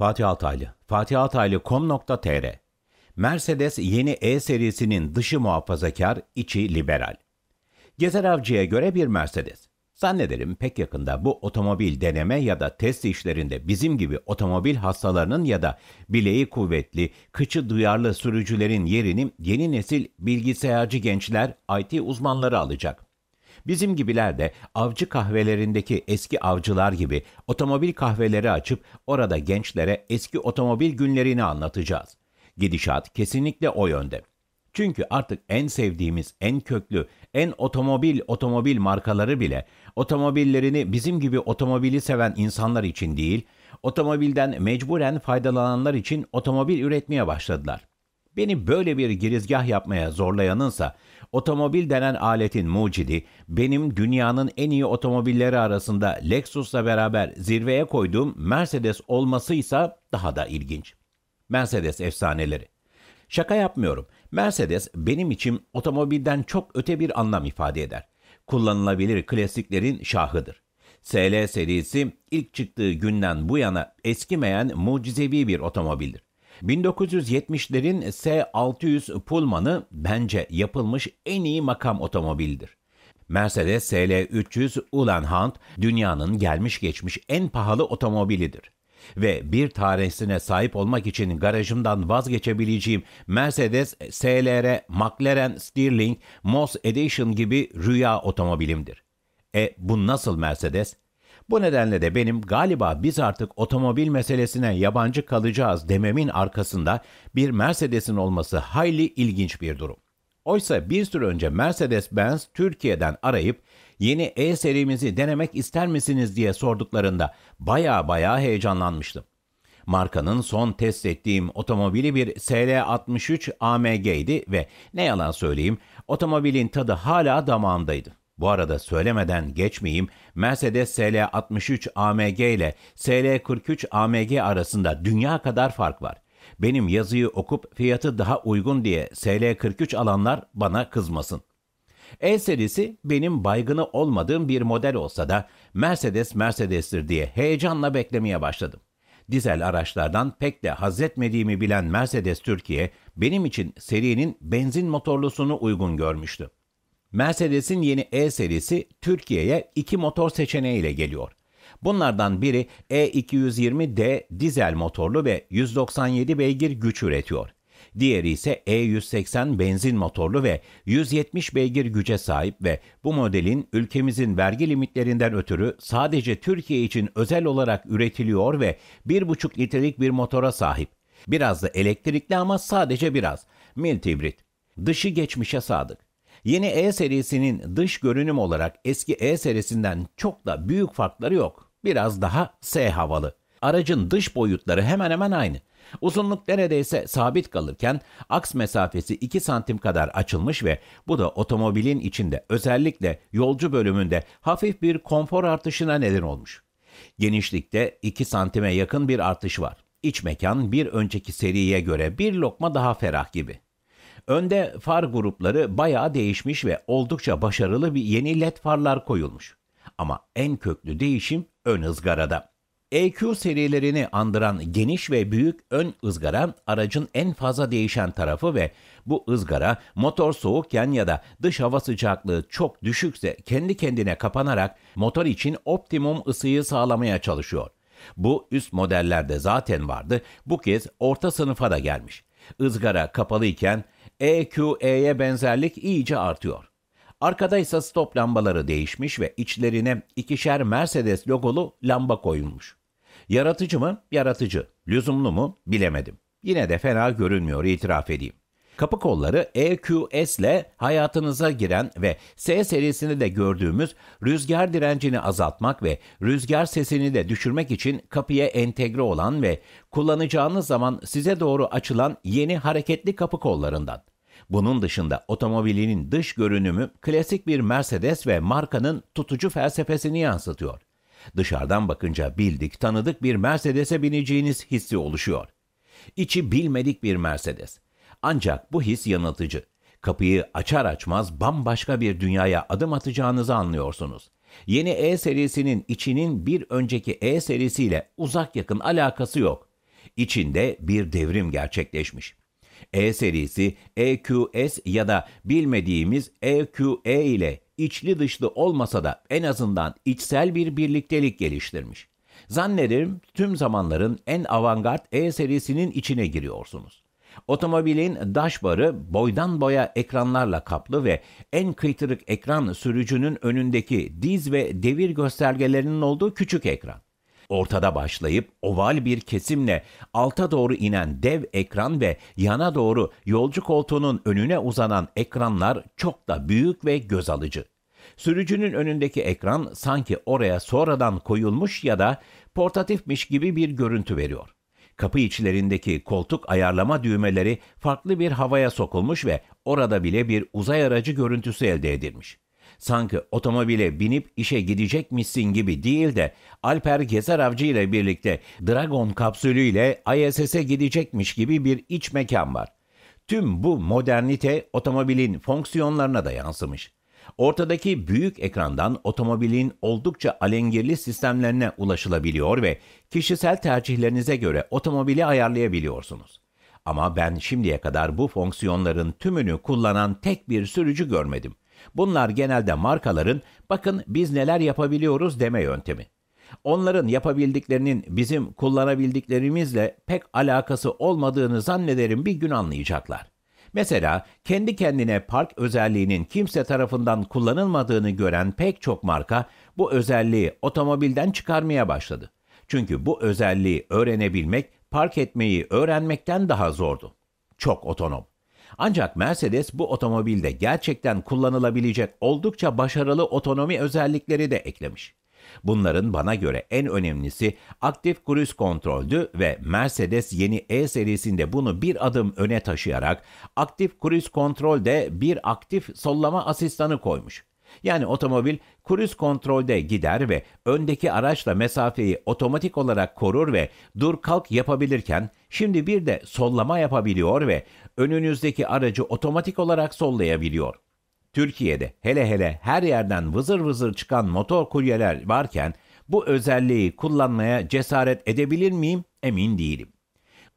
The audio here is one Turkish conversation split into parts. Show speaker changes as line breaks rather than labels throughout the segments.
Fatih Altaylı, fatihaltaylı.com.tr Mercedes yeni E serisinin dışı muhafazakar, içi liberal. Gezer Avcı'ya göre bir Mercedes. Zannederim pek yakında bu otomobil deneme ya da test işlerinde bizim gibi otomobil hastalarının ya da bileği kuvvetli, kıçı duyarlı sürücülerin yerini yeni nesil bilgisayarcı gençler, IT uzmanları alacak. Bizim gibiler de avcı kahvelerindeki eski avcılar gibi otomobil kahveleri açıp orada gençlere eski otomobil günlerini anlatacağız. Gidişat kesinlikle o yönde. Çünkü artık en sevdiğimiz, en köklü, en otomobil otomobil markaları bile otomobillerini bizim gibi otomobili seven insanlar için değil, otomobilden mecburen faydalananlar için otomobil üretmeye başladılar. Beni böyle bir girizgah yapmaya zorlayanınsa otomobil denen aletin mucidi benim dünyanın en iyi otomobilleri arasında Lexus'la beraber zirveye koyduğum Mercedes olmasıysa daha da ilginç. Mercedes efsaneleri. Şaka yapmıyorum. Mercedes benim için otomobilden çok öte bir anlam ifade eder. Kullanılabilir klasiklerin şahıdır. SL serisi ilk çıktığı günden bu yana eskimeyen mucizevi bir otomobildir. 1970'lerin S600 Pullman'ı bence yapılmış en iyi makam otomobildir. Mercedes SL300 Ulan dünyanın gelmiş geçmiş en pahalı otomobilidir. Ve bir tanesine sahip olmak için garajımdan vazgeçebileceğim Mercedes SLR, McLaren Stirling, Moss Edition gibi rüya otomobilimdir. E bu nasıl Mercedes? Bu nedenle de benim galiba biz artık otomobil meselesine yabancı kalacağız dememin arkasında bir Mercedes'in olması hayli ilginç bir durum. Oysa bir süre önce Mercedes-Benz Türkiye'den arayıp yeni E serimizi denemek ister misiniz diye sorduklarında baya baya heyecanlanmıştım. Markanın son test ettiğim otomobili bir SL63 AMG idi ve ne yalan söyleyeyim otomobilin tadı hala damağımdaydı. Bu arada söylemeden geçmeyeyim, Mercedes SL63 AMG ile SL43 AMG arasında dünya kadar fark var. Benim yazıyı okup fiyatı daha uygun diye SL43 alanlar bana kızmasın. E serisi benim baygını olmadığım bir model olsa da Mercedes Mercedes'tir diye heyecanla beklemeye başladım. Dizel araçlardan pek de haz etmediğimi bilen Mercedes Türkiye benim için serinin benzin motorlusunu uygun görmüştü. Mercedes'in yeni E serisi Türkiye'ye iki motor seçeneğiyle geliyor. Bunlardan biri E220D dizel motorlu ve 197 beygir güç üretiyor. Diğeri ise E180 benzin motorlu ve 170 beygir güce sahip ve bu modelin ülkemizin vergi limitlerinden ötürü sadece Türkiye için özel olarak üretiliyor ve 1,5 litrelik bir motora sahip. Biraz da elektrikli ama sadece biraz. Mild hibrit. Dışı geçmişe sadık. Yeni E serisinin dış görünüm olarak eski E serisinden çok da büyük farkları yok. Biraz daha S havalı. Aracın dış boyutları hemen hemen aynı. Uzunluk neredeyse sabit kalırken aks mesafesi 2 santim kadar açılmış ve bu da otomobilin içinde özellikle yolcu bölümünde hafif bir konfor artışına neden olmuş. Genişlikte 2 santime yakın bir artış var. İç mekan bir önceki seriye göre bir lokma daha ferah gibi. Önde far grupları bayağı değişmiş ve oldukça başarılı bir yeni led farlar koyulmuş. Ama en köklü değişim ön ızgarada. EQ serilerini andıran geniş ve büyük ön ızgara aracın en fazla değişen tarafı ve bu ızgara motor soğukken ya da dış hava sıcaklığı çok düşükse kendi kendine kapanarak motor için optimum ısıyı sağlamaya çalışıyor. Bu üst modellerde zaten vardı, bu kez orta sınıfa da gelmiş. Izgara kapalıyken EQE'ye benzerlik iyice artıyor. Arkada ise stop lambaları değişmiş ve içlerine ikişer Mercedes logolu lamba koyulmuş. Yaratıcı mı? Yaratıcı. Lüzumlu mu? Bilemedim. Yine de fena görünmüyor itiraf edeyim. Kapı kolları EQS ile hayatınıza giren ve S serisini de gördüğümüz rüzgar direncini azaltmak ve rüzgar sesini de düşürmek için kapıya entegre olan ve kullanacağınız zaman size doğru açılan yeni hareketli kapı kollarından. Bunun dışında otomobilinin dış görünümü klasik bir Mercedes ve markanın tutucu felsefesini yansıtıyor. Dışarıdan bakınca bildik, tanıdık bir Mercedes'e bineceğiniz hissi oluşuyor. İçi bilmedik bir Mercedes. Ancak bu his yanıltıcı. Kapıyı açar açmaz bambaşka bir dünyaya adım atacağınızı anlıyorsunuz. Yeni E serisinin içinin bir önceki E serisiyle uzak yakın alakası yok. İçinde bir devrim gerçekleşmiş. E serisi, EQS ya da bilmediğimiz EQE e ile içli dışlı olmasa da en azından içsel bir birliktelik geliştirmiş. Zannederim tüm zamanların en avantgard E serisinin içine giriyorsunuz. Otomobilin dashbarı boydan boya ekranlarla kaplı ve en kıytırık ekran sürücünün önündeki diz ve devir göstergelerinin olduğu küçük ekran. Ortada başlayıp oval bir kesimle alta doğru inen dev ekran ve yana doğru yolcu koltuğunun önüne uzanan ekranlar çok da büyük ve göz alıcı. Sürücünün önündeki ekran sanki oraya sonradan koyulmuş ya da portatifmiş gibi bir görüntü veriyor. Kapı içlerindeki koltuk ayarlama düğmeleri farklı bir havaya sokulmuş ve orada bile bir uzay aracı görüntüsü elde edilmiş. Sanki otomobile binip işe gidecekmişsin gibi değil de Alper Gezer Avcı ile birlikte Dragon kapsülü ile ISS'e gidecekmiş gibi bir iç mekan var. Tüm bu modernite otomobilin fonksiyonlarına da yansımış. Ortadaki büyük ekrandan otomobilin oldukça alengirli sistemlerine ulaşılabiliyor ve kişisel tercihlerinize göre otomobili ayarlayabiliyorsunuz. Ama ben şimdiye kadar bu fonksiyonların tümünü kullanan tek bir sürücü görmedim. Bunlar genelde markaların bakın biz neler yapabiliyoruz deme yöntemi. Onların yapabildiklerinin bizim kullanabildiklerimizle pek alakası olmadığını zannederim bir gün anlayacaklar. Mesela kendi kendine park özelliğinin kimse tarafından kullanılmadığını gören pek çok marka bu özelliği otomobilden çıkarmaya başladı. Çünkü bu özelliği öğrenebilmek park etmeyi öğrenmekten daha zordu. Çok otonom. Ancak Mercedes bu otomobilde gerçekten kullanılabilecek oldukça başarılı otonomi özellikleri de eklemiş. Bunların bana göre en önemlisi aktif cruise kontroldü ve Mercedes yeni E serisinde bunu bir adım öne taşıyarak aktif cruise kontrolde bir aktif sollama asistanı koymuş. Yani otomobil kruz kontrolde gider ve öndeki araçla mesafeyi otomatik olarak korur ve dur kalk yapabilirken şimdi bir de sollama yapabiliyor ve önünüzdeki aracı otomatik olarak sollayabiliyor. Türkiye'de hele hele her yerden vızır vızır çıkan motor kuryeler varken bu özelliği kullanmaya cesaret edebilir miyim emin değilim.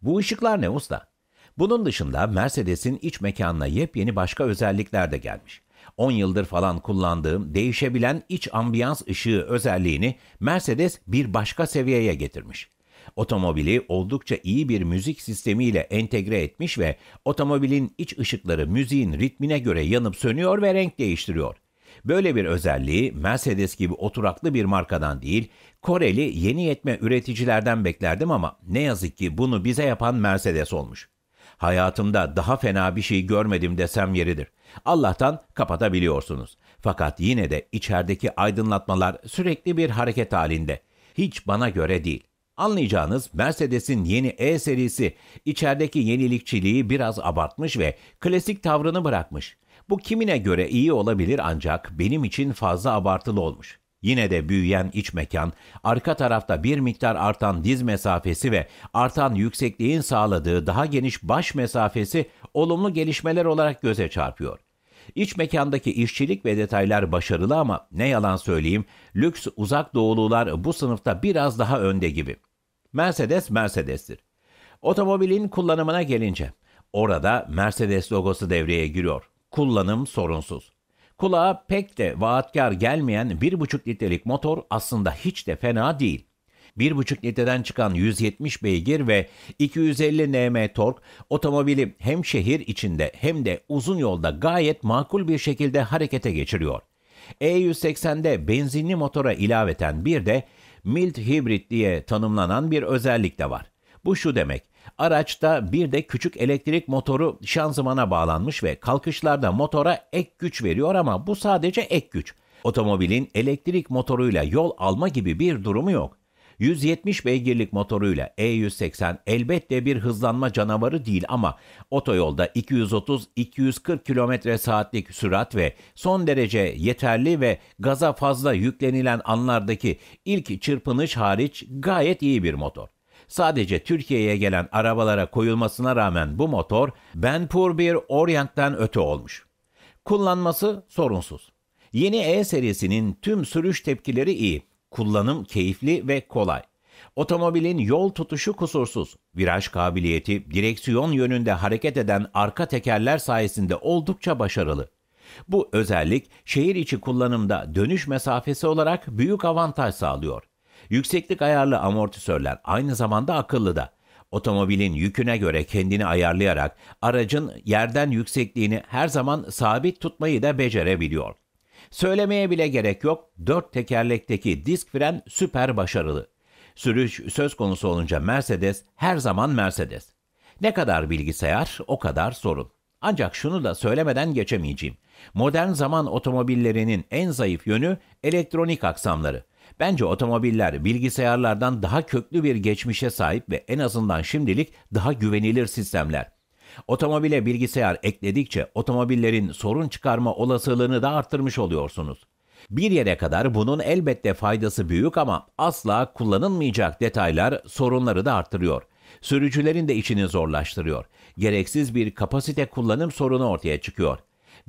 Bu ışıklar ne usta? Bunun dışında Mercedes'in iç mekanına yepyeni başka özellikler de gelmiş. 10 yıldır falan kullandığım değişebilen iç ambiyans ışığı özelliğini Mercedes bir başka seviyeye getirmiş. Otomobili oldukça iyi bir müzik sistemiyle entegre etmiş ve otomobilin iç ışıkları müziğin ritmine göre yanıp sönüyor ve renk değiştiriyor. Böyle bir özelliği Mercedes gibi oturaklı bir markadan değil, Koreli yeni yetme üreticilerden beklerdim ama ne yazık ki bunu bize yapan Mercedes olmuş. Hayatımda daha fena bir şey görmedim desem yeridir. Allah'tan kapatabiliyorsunuz. Fakat yine de içerideki aydınlatmalar sürekli bir hareket halinde. Hiç bana göre değil. Anlayacağınız Mercedes'in yeni E serisi içerideki yenilikçiliği biraz abartmış ve klasik tavrını bırakmış. Bu kimine göre iyi olabilir ancak benim için fazla abartılı olmuş. Yine de büyüyen iç mekan, arka tarafta bir miktar artan diz mesafesi ve artan yüksekliğin sağladığı daha geniş baş mesafesi olumlu gelişmeler olarak göze çarpıyor. İç mekandaki işçilik ve detaylar başarılı ama ne yalan söyleyeyim, lüks uzak doğulular bu sınıfta biraz daha önde gibi. Mercedes Mercedes'tir. Otomobilin kullanımına gelince orada Mercedes logosu devreye giriyor. Kullanım sorunsuz. Kulağa pek de vaatkar gelmeyen 1,5 litrelik motor aslında hiç de fena değil. 1,5 litreden çıkan 170 beygir ve 250 Nm tork otomobili hem şehir içinde hem de uzun yolda gayet makul bir şekilde harekete geçiriyor. E180'de benzinli motora ilaveten bir de mild hibrit diye tanımlanan bir özellik de var. Bu şu demek, Araçta bir de küçük elektrik motoru şanzımana bağlanmış ve kalkışlarda motora ek güç veriyor ama bu sadece ek güç. Otomobilin elektrik motoruyla yol alma gibi bir durumu yok. 170 beygirlik motoruyla E180 elbette bir hızlanma canavarı değil ama otoyolda 230-240 km saatlik sürat ve son derece yeterli ve gaza fazla yüklenilen anlardaki ilk çırpınış hariç gayet iyi bir motor. Sadece Türkiye'ye gelen arabalara koyulmasına rağmen bu motor Benpur bir Orient'ten öte olmuş. Kullanması sorunsuz. Yeni E serisinin tüm sürüş tepkileri iyi. Kullanım keyifli ve kolay. Otomobilin yol tutuşu kusursuz. Viraj kabiliyeti direksiyon yönünde hareket eden arka tekerler sayesinde oldukça başarılı. Bu özellik şehir içi kullanımda dönüş mesafesi olarak büyük avantaj sağlıyor. Yükseklik ayarlı amortisörler aynı zamanda akıllı da. Otomobilin yüküne göre kendini ayarlayarak aracın yerden yüksekliğini her zaman sabit tutmayı da becerebiliyor. Söylemeye bile gerek yok, dört tekerlekteki disk fren süper başarılı. Sürüş söz konusu olunca Mercedes her zaman Mercedes. Ne kadar bilgisayar o kadar sorun. Ancak şunu da söylemeden geçemeyeceğim. Modern zaman otomobillerinin en zayıf yönü elektronik aksamları. Bence otomobiller bilgisayarlardan daha köklü bir geçmişe sahip ve en azından şimdilik daha güvenilir sistemler. Otomobile bilgisayar ekledikçe otomobillerin sorun çıkarma olasılığını da arttırmış oluyorsunuz. Bir yere kadar bunun elbette faydası büyük ama asla kullanılmayacak detaylar sorunları da arttırıyor. Sürücülerin de işini zorlaştırıyor. Gereksiz bir kapasite kullanım sorunu ortaya çıkıyor.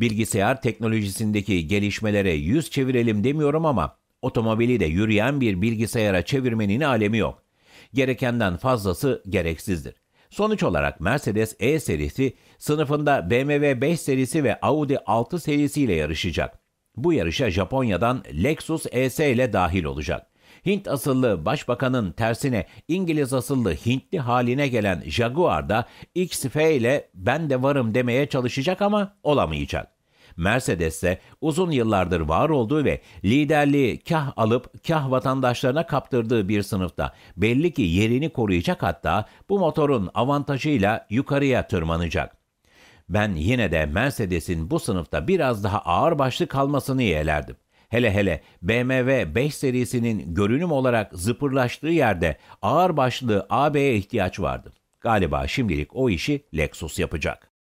Bilgisayar teknolojisindeki gelişmelere yüz çevirelim demiyorum ama Otomobili de yürüyen bir bilgisayara çevirmenin alemi yok. Gerekenden fazlası gereksizdir. Sonuç olarak Mercedes E serisi sınıfında BMW 5 serisi ve Audi 6 serisiyle yarışacak. Bu yarışa Japonya'dan Lexus ES ile dahil olacak. Hint asıllı başbakanın tersine İngiliz asıllı Hintli haline gelen Jaguar da XF ile ben de varım demeye çalışacak ama olamayacak. Mercedes ise uzun yıllardır var olduğu ve liderliği kah alıp kah vatandaşlarına kaptırdığı bir sınıfta belli ki yerini koruyacak hatta bu motorun avantajıyla yukarıya tırmanacak. Ben yine de Mercedes'in bu sınıfta biraz daha ağır başlı kalmasını yeğlerdim. Hele hele BMW 5 serisinin görünüm olarak zıpırlaştığı yerde ağır başlı AB'ye ihtiyaç vardı. Galiba şimdilik o işi Lexus yapacak.